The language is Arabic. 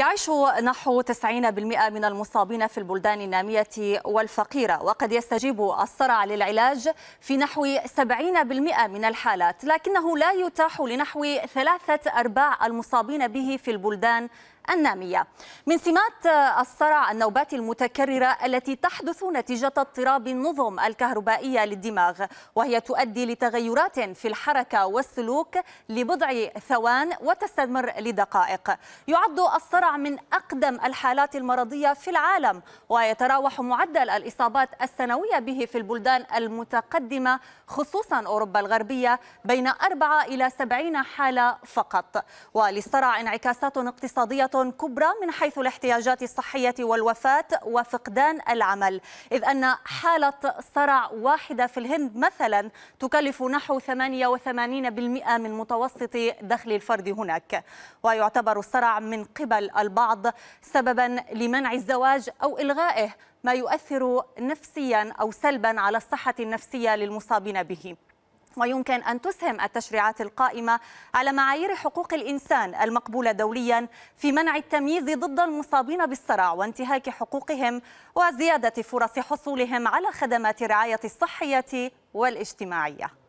يعيش نحو 90% من المصابين في البلدان النامية والفقيرة وقد يستجيب الصرع للعلاج في نحو 70% من الحالات لكنه لا يتاح لنحو ثلاثة أرباع المصابين به في البلدان النامية من سمات الصرع النوبات المتكررة التي تحدث نتيجة اضطراب النظم الكهربائية للدماغ وهي تؤدي لتغيرات في الحركة والسلوك لبضع ثوان وتستمر لدقائق يعد الصرع من أقدم الحالات المرضية في العالم ويتراوح معدل الإصابات السنوية به في البلدان المتقدمة خصوصا أوروبا الغربية بين 4 إلى 70 حالة فقط وللصرع انعكاسات اقتصادية كبرى من حيث الاحتياجات الصحية والوفاة وفقدان العمل إذ أن حالة صرع واحدة في الهند مثلا تكلف نحو 88% من متوسط دخل الفرد هناك ويعتبر الصرع من قبل البعض سببا لمنع الزواج أو إلغائه ما يؤثر نفسيا أو سلبا على الصحة النفسية للمصابين به ويمكن أن تسهم التشريعات القائمة على معايير حقوق الإنسان المقبولة دوليا في منع التمييز ضد المصابين بالصرع وانتهاك حقوقهم وزيادة فرص حصولهم على خدمات الرعاية الصحية والاجتماعية